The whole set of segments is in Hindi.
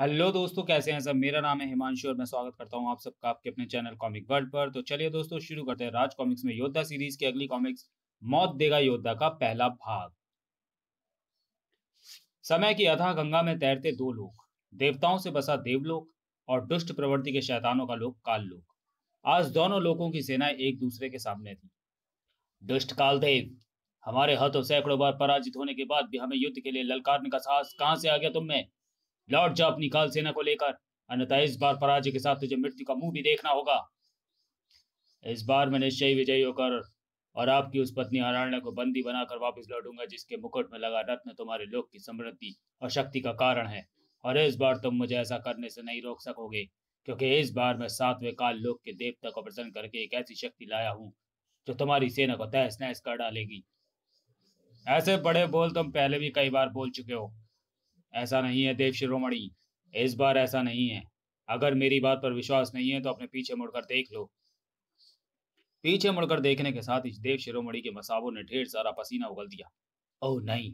हेलो दोस्तों कैसे हैं सब मेरा नाम है हिमांशु और मैं स्वागत करता हूं आप सबका आपके अपने चैनल कॉमिक वर्ल्ड पर तो चलिए दोस्तों शुरू करते हैं राज कॉमिक्स में योद्धा सीरीज की अगली कॉमिक्स मौत देगा योद्धा का पहला भाग समय की अथा गंगा में तैरते दो लोग देवताओं से बसा देवलोक और दुष्ट प्रवृत्ति के शैतानों का लोक काल लोक आज दोनों लोगों की सेनाएं एक दूसरे के सामने थी दुष्ट कालदेव हमारे हाथों सैकड़ों बार पराजित होने के बाद भी हमें युद्ध के लिए ललकारने का साहस कहां से आ गया तुम्हें लौट जा अपनी काल सेना को लेकर अन्यथा इस बार पराजय के साथ तुझे मृत्यु का मुंह भी देखना होगा इस बार मैं निश्चय विजयी होकर और आपकी उस पत्नी हरण्य को बंदी बनाकर वापस लौटूंगा जिसके मुकुट में लगा रत्न तुम्हारे लोक की समृद्धि और शक्ति का कारण है और इस बार तुम मुझे ऐसा करने से नहीं रोक सकोगे क्योंकि इस बार मैं सातवें काल लोक के देवता को प्रसन्न करके एक ऐसी शक्ति लाया हूँ जो तुम्हारी सेना को तहस नहस कर डालेगी ऐसे बड़े बोल तुम पहले भी कई बार बोल चुके हो ऐसा नहीं है देव शिरोमणि इस बार ऐसा नहीं है अगर मेरी बात पर विश्वास नहीं है तो अपने पीछे मुड़कर देख लो पीछे मुड़कर देखने के साथ ही देव शिरोमणि के मसाबो ने ढेर सारा पसीना उगल दिया ओह नहीं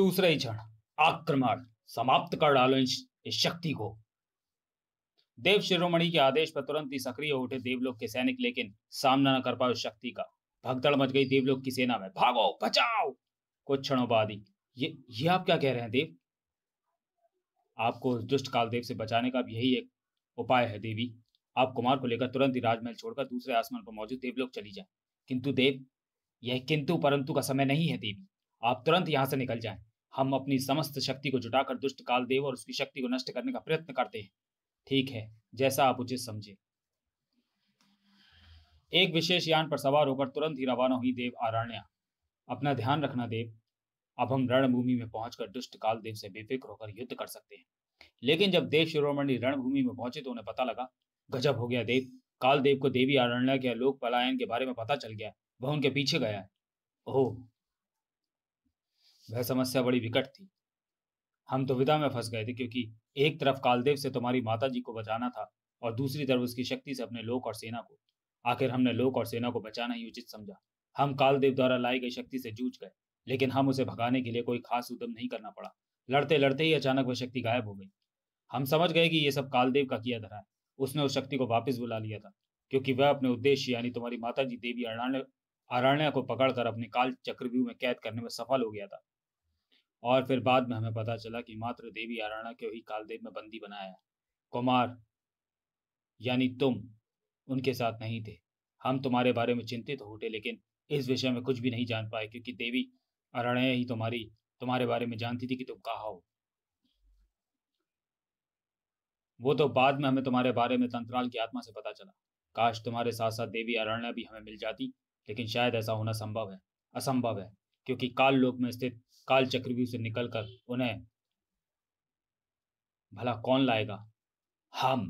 दूसरे ही क्षण आक्रमण समाप्त कर डालो इस शक्ति को देव शिरोमणि के आदेश पर तुरंत ही सक्रिय उठे देवलोक के सैनिक लेकिन सामना न कर पाए शक्ति का भगदड़ मच गई देवलोक की सेना में भागो बचाओ कुछ क्षणों बाद ही ये ये आप क्या कह रहे हैं देव आपको उस दुष्ट कालदेव से बचाने का यही एक उपाय है देवी आप कुमार को लेकर तुरंत ही राजमहल छोड़कर दूसरे आसमान पर मौजूद देवलोक चली जाए किंतु देव यह किंतु परंतु का समय नहीं है देवी आप तुरंत यहां से निकल जाएं हम अपनी समस्त शक्ति को जुटाकर दुष्ट देव और उसकी शक्ति को नष्ट करने का प्रयत्न करते हैं ठीक है जैसा आप उचित समझे एक विशेष यान पर सवार होकर तुरंत ही रवाना हुई देव आरण्या अपना ध्यान रखना देव अब हम रणभूमि में पहुंचकर दुष्ट कालदेव से बेफिक्र होकर युद्ध कर सकते हैं लेकिन जब देव शिरोमणि रणभूमि में पहुंचे तो उन्हें पता लगा गजब हो गया देव कालदेव को देवी आरण्य के लोक पलायन के बारे में पता चल गया वह उनके पीछे गया है ओह वह समस्या बड़ी विकट थी हम तो विदा में फंस गए थे क्योंकि एक तरफ कालदेव से तुम्हारी माता जी को बचाना था और दूसरी तरफ उसकी शक्ति से अपने लोक और सेना को आखिर हमने लोक और सेना को बचाना ही उचित समझा हम कालदेव द्वारा लाई गई शक्ति से जूझ गए लेकिन हम उसे भगाने के लिए कोई खास उद्यम नहीं करना पड़ा लड़ते लड़ते ही अचानक वह शक्ति गायब हो गई हम समझ गए कि यह सब कालदेव का किया धरा है उसने उस शक्ति को वापस बुला लिया था क्योंकि वह अपने उद्देश्य यानी तुम्हारी माता जी देवी अरण्य अरण्य को पकड़कर अपने काल चक्रव्यूह में कैद करने में सफल हो गया था और फिर बाद में हमें पता चला कि मात्र देवी अरण्य को ही कालदेव में बंदी बनाया कुमार यानी तुम उनके साथ नहीं थे हम तुम्हारे बारे में चिंतित हो उठे लेकिन इस विषय में कुछ भी नहीं जान पाए क्योंकि देवी अरण्य ही तुम्हारी तुम्हारे बारे में जानती थी कि तुम कहा हो वो तो बाद में हमें तुम्हारे बारे में तंत्राल की आत्मा से पता चला काश तुम्हारे साथ साथ देवी अरण्य भी हमें मिल जाती लेकिन शायद ऐसा होना संभव है असंभव है क्योंकि काल लोक में स्थित काल चक्रव्यूह से निकलकर उन्हें भला कौन लाएगा हम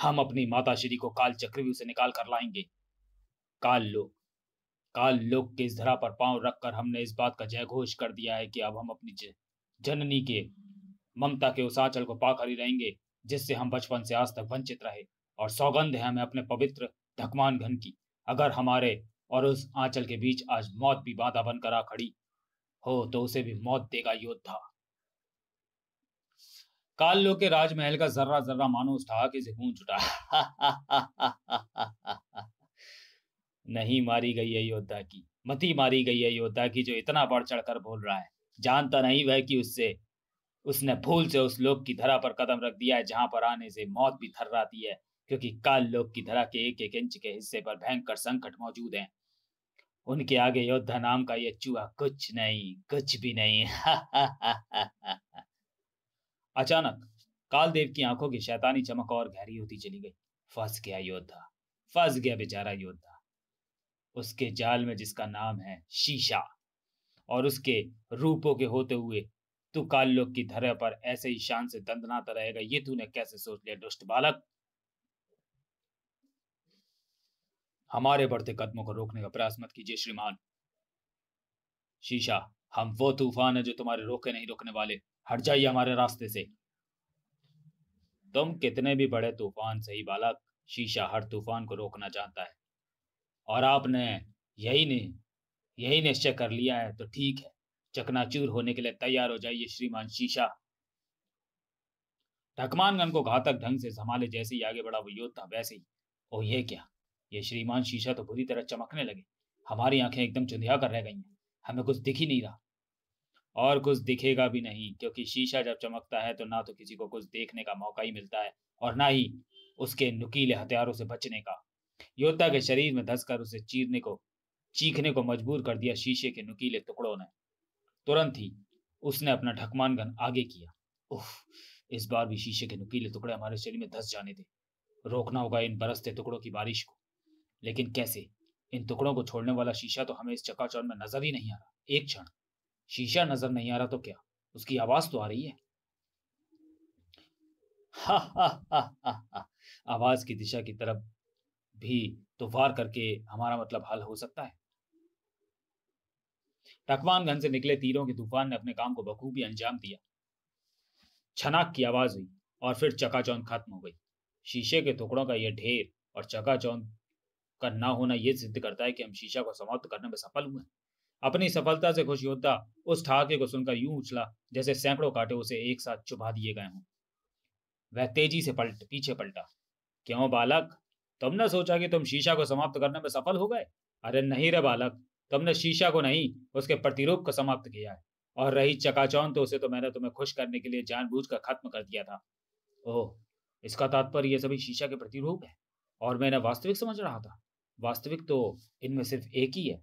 हम अपनी माता श्री को काल चक्रव्यूह से निकाल कर लाएंगे काल लोक काल लोक के इस धरा पर पांव रखकर हमने इस बात का जयघोष कर दिया है कि अब हम अपनी जननी के ममता के उस आंचल को पाकर ही रहेंगे जिससे हम बचपन से आज तक वंचित रहे और सौगंध है हमें अपने पवित्र धकमान घन की अगर हमारे और उस आंचल के बीच आज मौत भी बाधा बनकर आ खड़ी हो तो उसे भी मौत देगा योद्धा काल लोग के राजमहल का जर्रा जर्रा मानो उस ठहाके से गूंज उठा नहीं मारी गई है योद्धा की मती मारी गई है योद्धा की जो इतना बढ़ चढ़ कर बोल रहा है जानता तो नहीं वह कि उससे उसने भूल से उस लोक की धरा पर कदम रख दिया है जहां पर आने से मौत भी थर्राती है क्योंकि काल लोक की धरा के एक एक इंच के हिस्से पर भयंकर संकट मौजूद है उनके आगे योद्धा नाम का यह चूहा कुछ नहीं कुछ भी नहीं अचानक कालदेव की आंखों की शैतानी चमक और गहरी होती चली गई फंस गया योद्धा फंस गया बेचारा योद्धा उसके जाल में जिसका नाम है शीशा और उसके रूपों के होते हुए तू काल की धरे पर ऐसे ही शान से दंदनाता रहेगा ये तूने कैसे सोच लिया दुष्ट बालक हमारे बढ़ते कदमों को रोकने का प्रयास मत कीजिए श्रीमान शीशा हम वो तूफान है जो तुम्हारे रोके नहीं रोकने वाले हट जाइए हमारे रास्ते से तुम कितने भी बड़े तूफान सही बालक शीशा हर तूफान को रोकना चाहता है और आपने यही नहीं यही निश्चय कर लिया है तो ठीक है चकनाचूर होने के लिए तैयार हो जाइए श्रीमान शीशा ढकमानगन को घातक ढंग से संभाले जैसे ही आगे बढ़ा वो योद्धा वैसे ही ओ ये क्या ये श्रीमान शीशा तो बुरी तरह चमकने लगे हमारी आंखें एकदम चुंधिया कर रह गई हैं हमें कुछ दिख ही नहीं रहा और कुछ दिखेगा भी नहीं क्योंकि शीशा जब चमकता है तो ना तो किसी को कुछ देखने का मौका ही मिलता है और ना ही उसके नुकीले हथियारों से बचने का योद्धा के शरीर में धसकर उसे चीरने को चीखने को मजबूर कर दिया शीशे के नुकीले टुकड़ों ने तुरंत ही उसने अपना ढकमान गन आगे किया उफ इस बार भी शीशे के नुकीले टुकड़े हमारे शरीर में धस जाने थे रोकना होगा इन बरसते टुकड़ों की बारिश को लेकिन कैसे इन टुकड़ों को छोड़ने वाला शीशा तो हमें इस चकाचौंध में नजर ही नहीं आ रहा एक क्षण शीशा नजर नहीं आ रहा तो क्या उसकी आवाज तो आ रही है हा हा हा हा हा आवाज की दिशा की तरफ भी तो वार करके हमारा मतलब हल हो सकता है टकवानगंज से निकले तीरों के तूफान ने अपने काम को बखूबी अंजाम दिया छनाक की आवाज हुई और फिर चकाचौंध खत्म हो गई शीशे के टुकड़ों का यह ढेर और चकाचौंध का ना होना यह सिद्ध करता है कि हम शीशा को समाप्त करने में सफल हुए अपनी सफलता से खुश योद्धा उस ठहाके को सुनकर यूं उछला जैसे सैकड़ों कांटे उसे एक साथ चुभा दिए गए हों वह तेजी से पलट पीछे पलटा क्यों बालक तुमने सोचा कि तुम शीशा को समाप्त करने में सफल हो गए अरे नहीं रे बालक तुमने शीशा को नहीं उसके प्रतिरूप को समाप्त किया है और रही चकाचौन तो उसे तो मैंने तुम्हें खुश करने के लिए कर खत्म कर दिया था ओह इसका तात्पर्य ये सभी शीशा के प्रतिरूप है और मैंने वास्तविक समझ रहा था वास्तविक तो इनमें सिर्फ एक ही है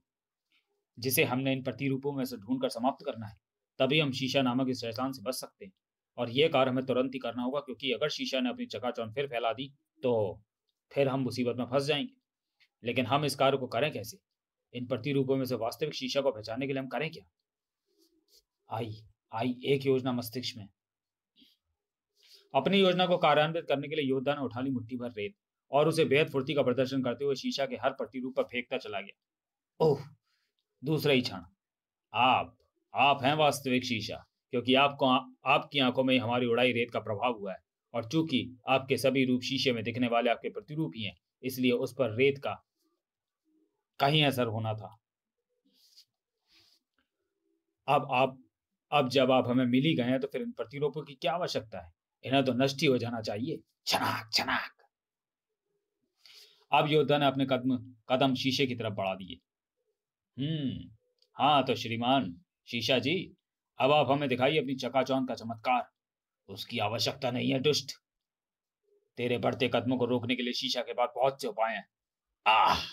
जिसे हमने इन प्रतिरूपों में से ढूंढकर समाप्त करना है तभी हम शीशा नामक इस शैतान से बच सकते हैं और ये कार्य हमें तुरंत ही करना होगा क्योंकि अगर शीशा ने अपनी चकाचौन फिर फैला दी तो फिर हम मुसीबत में फंस जाएंगे लेकिन हम इस कार्य को करें कैसे इन प्रतिरूपों में से वास्तविक शीशा को पहचानने के लिए हम करें क्या आई आई एक योजना मस्तिष्क में अपनी योजना को कार्यान्वित करने के लिए योद्धा ने उठा ली मुट्ठी भर रेत और उसे बेहद फुर्ती का प्रदर्शन करते हुए शीशा के हर प्रतिरूप पर फेंकता चला गया ओह दूसरा ही क्षण आप आप हैं वास्तविक शीशा क्योंकि आपको आपकी आंखों में हमारी उड़ाई रेत का प्रभाव हुआ है और चूंकि आपके सभी रूप शीशे में दिखने वाले आपके प्रतिरूप ही हैं इसलिए उस पर रेत का कहीं असर होना था अब आप अब जब आप हमें मिली गए हैं तो फिर इन प्रतिरूपों की क्या आवश्यकता है इन्हें तो नष्ट ही हो जाना चाहिए छनाक छनाक अब योद्धा ने अपने कदम कदम शीशे की तरफ बढ़ा दिए हम्म हाँ तो श्रीमान शीशा जी अब आप हमें दिखाइए अपनी चकाचौंध का चमत्कार उसकी आवश्यकता नहीं है दुष्ट तेरे बढ़ते कदमों को रोकने के लिए शीशा के बाद बहुत से उपाय हैं आह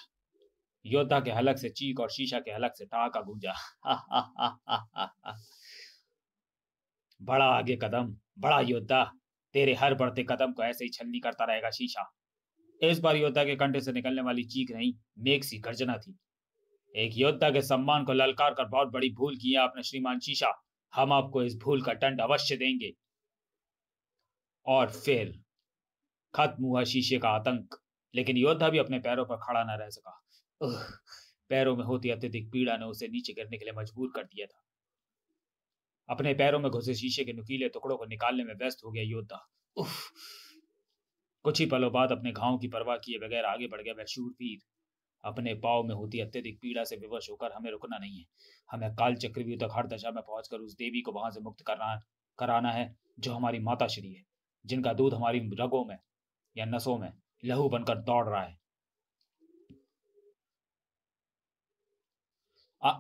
योद्धा के हलक से चीख और शीशा के हलक से ठहाका गूंजा बड़ा आगे कदम बड़ा योद्धा तेरे हर बढ़ते कदम को ऐसे ही छलनी करता रहेगा शीशा इस बार योद्धा के कंठे से निकलने वाली चीख नहीं मेघ सी गर्जना थी एक योद्धा के सम्मान को ललकार कर बहुत बड़ी भूल की है आपने श्रीमान शीशा हम आपको इस भूल का दंड अवश्य देंगे और फेल खत्म हुआ शीशे का आतंक लेकिन योद्धा भी अपने पैरों पर खड़ा न रह सका पैरों में होती अत्यधिक पीड़ा ने उसे नीचे गिरने के लिए मजबूर कर दिया था अपने पैरों में घुसे शीशे के नुकीले टुकड़ों को निकालने में व्यस्त हो गया योद्धा कुछ ही पलों बाद अपने घाव की परवाह किए बगैर आगे बढ़ गया वह शूरवीर अपने पाव में होती अत्यधिक पीड़ा से विवश होकर हमें रुकना नहीं है हमें काल चक्रव्यूह तक हर दशा में पहुंचकर उस देवी को वहां से मुक्त करना कराना है जो हमारी माता श्री है जिनका दूध हमारी रगों में या नसों में लहू बनकर दौड़ रहा है आ,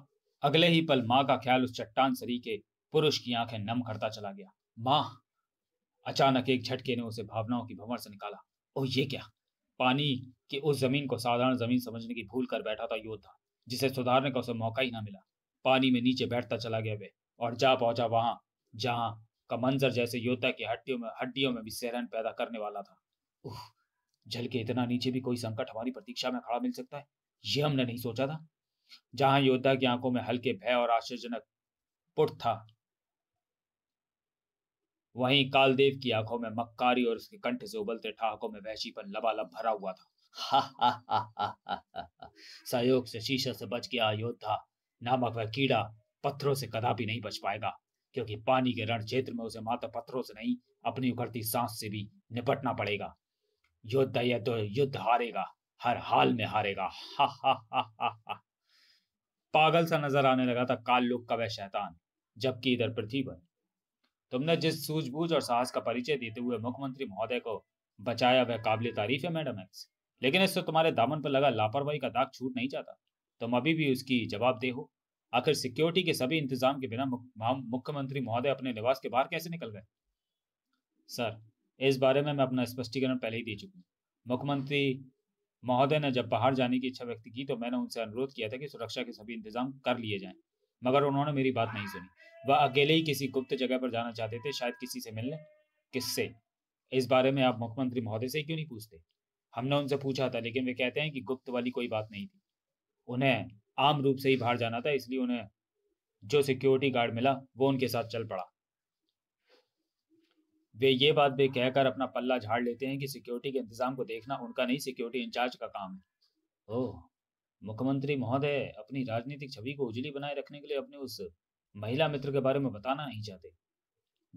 अगले ही पल मां का ख्याल उस चट्टान सरी के पुरुष की आंखें नम करता चला गया मां अचानक एक झटके ने उसे भावनाओं की भंवर से निकाला ओ ये क्या पानी के उस जमीन को साधारण जमीन समझने की भूल कर बैठा था योद्धा जिसे सुधारने का उसे मौका ही ना मिला पानी में नीचे बैठता चला गया वे और जा पहुंचा वहां जहां का मंजर जैसे योद्धा की हड्डियों में हड्डियों में भी सहरन पैदा करने वाला था उह जल के इतना नीचे भी कोई संकट हमारी प्रतीक्षा में खड़ा मिल सकता है ये हमने नहीं सोचा था जहां योद्धा की आंखों में हल्के भय और आश्चर्यजनक पुट था वहीं कालदेव की आंखों में मक्कारी और उसके कंठ से उबलते ठहाकों में पर लबालब भरा हुआ था सहयोग से शीशा से बच गया योद्धा नामक वह कीड़ा पत्थरों से कदापि नहीं बच पाएगा क्योंकि पानी के रण क्षेत्र में उसे मात्र पत्थरों से नहीं अपनी उखड़ती सांस से भी निपटना पड़ेगा युद्ध यह तो युद्ध हारेगा हर हाल में हारेगा हा हा हा हा पागल सा नजर आने लगा था काल लोक का वह शैतान जबकि इधर पृथ्वी पर तुमने जिस सूझबूझ और साहस का परिचय देते हुए मुख्यमंत्री महोदय को बचाया वह काबिल तारीफ है मैडम एक्स लेकिन इससे तुम्हारे दामन पर लगा लापरवाही का दाग छूट नहीं जाता तुम अभी भी उसकी जवाब दे हो आखिर सिक्योरिटी के सभी इंतजाम के बिना मुख्यमंत्री महोदय अपने निवास के बाहर कैसे निकल गए सर इस बारे में मैं अपना स्पष्टीकरण पहले ही दे चुकी हूँ मुख्यमंत्री महोदय ने जब बाहर जाने की इच्छा व्यक्त की तो मैंने उनसे अनुरोध किया था कि सुरक्षा के सभी इंतजाम कर लिए जाए मगर उन्होंने मेरी बात नहीं सुनी वह अकेले ही किसी गुप्त जगह पर जाना चाहते थे शायद किसी से मिलने किससे इस बारे में आप मुख्यमंत्री महोदय से क्यों नहीं पूछते हमने उनसे पूछा था लेकिन वे कहते हैं कि गुप्त वाली कोई बात नहीं थी उन्हें आम रूप से ही बाहर जाना था इसलिए उन्हें जो सिक्योरिटी गार्ड मिला वो उनके साथ चल पड़ा वे ये बात भी कहकर अपना पल्ला झाड़ लेते हैं कि सिक्योरिटी के इंतजाम को देखना उनका नहीं सिक्योरिटी इंचार्ज का काम है ओ मुख्यमंत्री महोदय अपनी राजनीतिक छवि को उजली बनाए रखने के लिए अपने उस महिला मित्र के बारे में बताना नहीं चाहते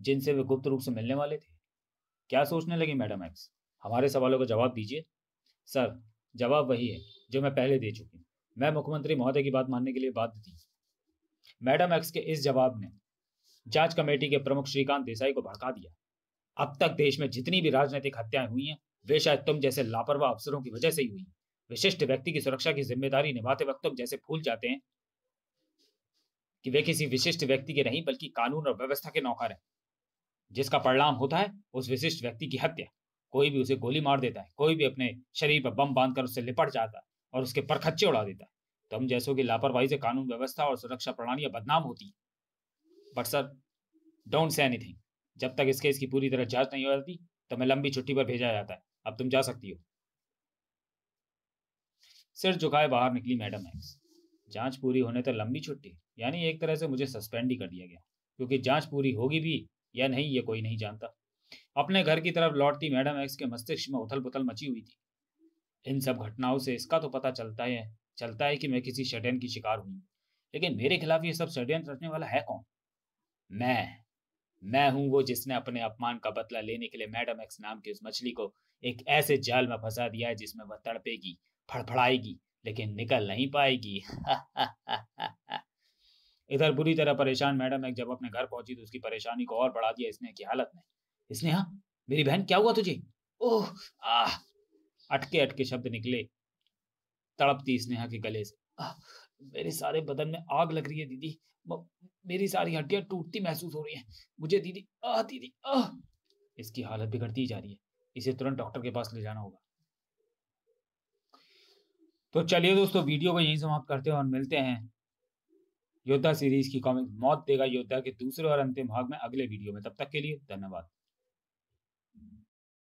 जिनसे वे गुप्त रूप से मिलने वाले थे क्या सोचने लगी मैडम एक्स हमारे सवालों का जवाब दीजिए सर जवाब वही है जो मैं पहले दे चुकी हूँ मैं मुख्यमंत्री महोदय की बात मानने के लिए बाध्य थी मैडम एक्स के इस जवाब ने जांच कमेटी के प्रमुख श्रीकांत देसाई को भड़का दिया अब तक देश में जितनी भी राजनीतिक हत्याएं हुई हैं वे शायद तुम जैसे लापरवाह अफसरों की वजह से ही हुई विशिष्ट व्यक्ति की सुरक्षा की जिम्मेदारी निभाते वक्त तुम जैसे भूल जाते हैं कि वे किसी विशिष्ट व्यक्ति के नहीं बल्कि कानून और व्यवस्था के नौकर हैं जिसका परिणाम होता है उस विशिष्ट व्यक्ति की हत्या कोई भी उसे गोली मार देता है कोई भी अपने शरीर पर बम बांधकर उससे लिपट जाता है और उसके परखच्चे उड़ा देता है तो हम जैसों की लापरवाही से कानून व्यवस्था और सुरक्षा प्रणालियां बदनाम होती है but sir don't say anything जब तक इस केस की पूरी तरह जांच नहीं हो जाती तो मैं लंबी छुट्टी पर भेजा जाता है अब तुम जा सकती हो सिर झुकाए बाहर निकली मैडम एक्स जांच पूरी होने तक लंबी छुट्टी यानी एक तरह से मुझे सस्पेंड ही कर दिया गया क्योंकि जांच पूरी होगी भी या नहीं ये कोई नहीं जानता अपने घर की तरफ लौटती मैडम एक्स के मस्तिष्क में उथल पुथल मची हुई थी इन सब घटनाओं से इसका तो पता चलता है चलता है कि मैं किसी षड्यंत्र की शिकार हुई लेकिन मेरे खिलाफ ये सब षड्यंत्र रचने वाला है कौन मैं मैं हूं वो जिसने अपने अपमान का बदला लेने के लिए मैडम एक्स नाम की उस मछली को एक ऐसे जाल में फंसा दिया है जिसमें वह तड़पेगी फड़फड़ाएगी लेकिन निकल नहीं पाएगी इधर बुरी तरह परेशान मैडम एक जब अपने घर पहुंची तो उसकी परेशानी को और बढ़ा दिया स्नेह की हालत में स्नेहा मेरी बहन क्या हुआ तुझे ओह आह अटके अटके शब्द निकले तड़पती स्नेहा के गले से आ, मेरे सारे बदन में आग लग रही है दीदी मेरी सारी हड्डियां टूटती महसूस हो रही हैं मुझे दीदी आह दीदी आह इसकी हालत बिगड़ती जा रही है इसे तुरंत डॉक्टर के पास ले जाना होगा तो चलिए दोस्तों वीडियो को यहीं समाप्त करते हैं और मिलते हैं योद्धा सीरीज की कॉमिक मौत देगा योद्धा के दूसरे और अंतिम भाग में अगले वीडियो में तब तक के लिए धन्यवाद